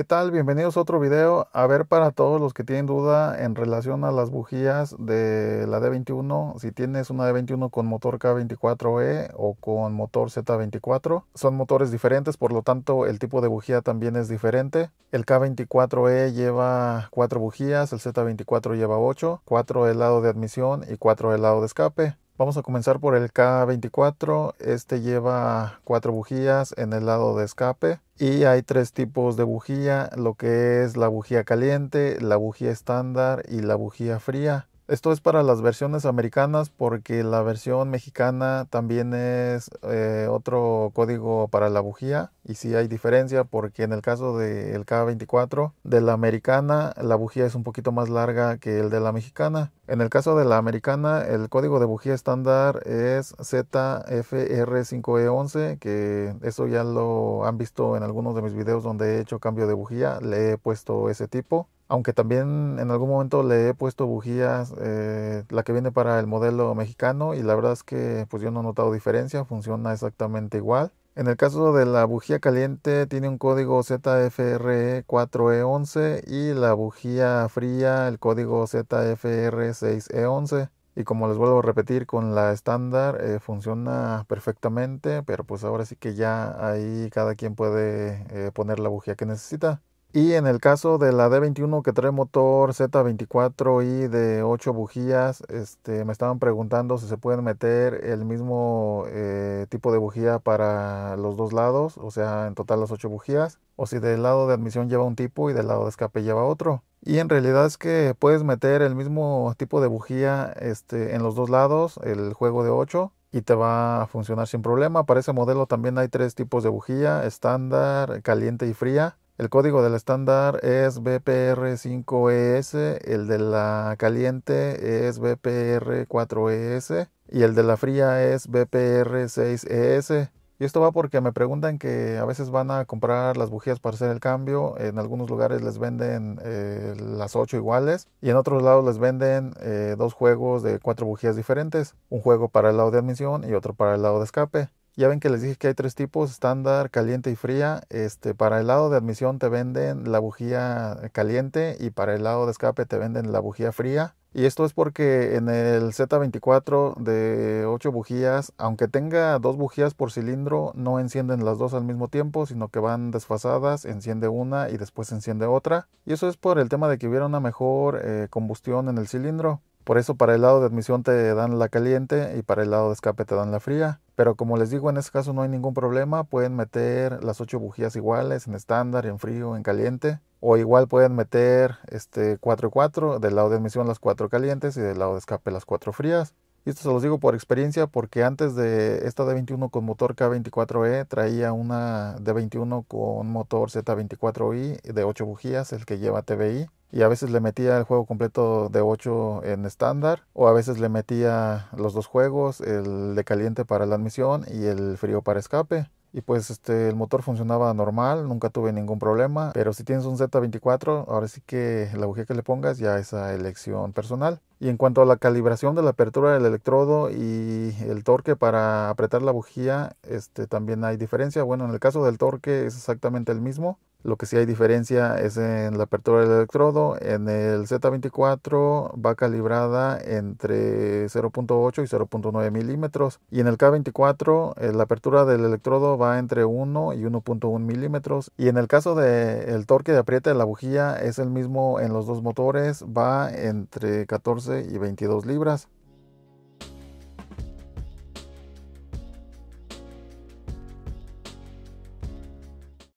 ¿Qué tal? Bienvenidos a otro video. A ver para todos los que tienen duda en relación a las bujías de la D21, si tienes una D21 con motor K24E o con motor Z24, son motores diferentes, por lo tanto el tipo de bujía también es diferente. El K24E lleva 4 bujías, el Z24 lleva 8, 4 del lado de admisión y 4 del lado de escape. Vamos a comenzar por el K24. Este lleva cuatro bujías en el lado de escape y hay tres tipos de bujía, lo que es la bujía caliente, la bujía estándar y la bujía fría. Esto es para las versiones americanas porque la versión mexicana también es eh, otro código para la bujía y si hay diferencia porque en el caso del K24 de la americana la bujía es un poquito más larga que el de la mexicana. En el caso de la americana el código de bujía estándar es ZFR5E11 que eso ya lo han visto en algunos de mis videos donde he hecho cambio de bujía, le he puesto ese tipo aunque también en algún momento le he puesto bujías, eh, la que viene para el modelo mexicano y la verdad es que pues yo no he notado diferencia, funciona exactamente igual. En el caso de la bujía caliente tiene un código ZFRE4E11 y la bujía fría el código ZFR6E11. E y como les vuelvo a repetir, con la estándar eh, funciona perfectamente, pero pues ahora sí que ya ahí cada quien puede eh, poner la bujía que necesita. Y en el caso de la D21 que trae motor Z24 y de 8 bujías, este, me estaban preguntando si se pueden meter el mismo eh, tipo de bujía para los dos lados, o sea, en total las 8 bujías, o si del lado de admisión lleva un tipo y del lado de escape lleva otro. Y en realidad es que puedes meter el mismo tipo de bujía este, en los dos lados, el juego de 8, y te va a funcionar sin problema. Para ese modelo también hay tres tipos de bujía, estándar, caliente y fría. El código del estándar es BPR5ES, el de la caliente es BPR4ES y el de la fría es BPR6ES. E y esto va porque me preguntan que a veces van a comprar las bujías para hacer el cambio. En algunos lugares les venden eh, las 8 iguales y en otros lados les venden eh, dos juegos de cuatro bujías diferentes. Un juego para el lado de admisión y otro para el lado de escape. Ya ven que les dije que hay tres tipos, estándar, caliente y fría. Este, para el lado de admisión te venden la bujía caliente y para el lado de escape te venden la bujía fría. Y esto es porque en el Z24 de 8 bujías, aunque tenga dos bujías por cilindro, no encienden las dos al mismo tiempo, sino que van desfasadas, enciende una y después enciende otra. Y eso es por el tema de que hubiera una mejor eh, combustión en el cilindro. Por eso para el lado de admisión te dan la caliente y para el lado de escape te dan la fría. Pero como les digo, en este caso no hay ningún problema. Pueden meter las 8 bujías iguales, en estándar, en frío, en caliente. O igual pueden meter este 4 y 4, del lado de admisión las 4 calientes y del lado de escape las 4 frías esto se los digo por experiencia porque antes de esta D21 con motor K24E traía una D21 con motor Z24i de 8 bujías, el que lleva TBI. Y a veces le metía el juego completo de 8 en estándar o a veces le metía los dos juegos, el de caliente para la admisión y el frío para escape y pues este el motor funcionaba normal, nunca tuve ningún problema, pero si tienes un Z24, ahora sí que la bujía que le pongas ya es a elección personal. Y en cuanto a la calibración de la apertura del electrodo y el torque para apretar la bujía, este, también hay diferencia. Bueno, en el caso del torque es exactamente el mismo. Lo que sí hay diferencia es en la apertura del electrodo. En el Z24 va calibrada entre 0.8 y 0.9 milímetros. Y en el K24 eh, la apertura del electrodo va entre 1 y 1.1 milímetros. Y en el caso del torque de apriete de la bujía es el mismo en los dos motores. Va entre 14 y 22 libras.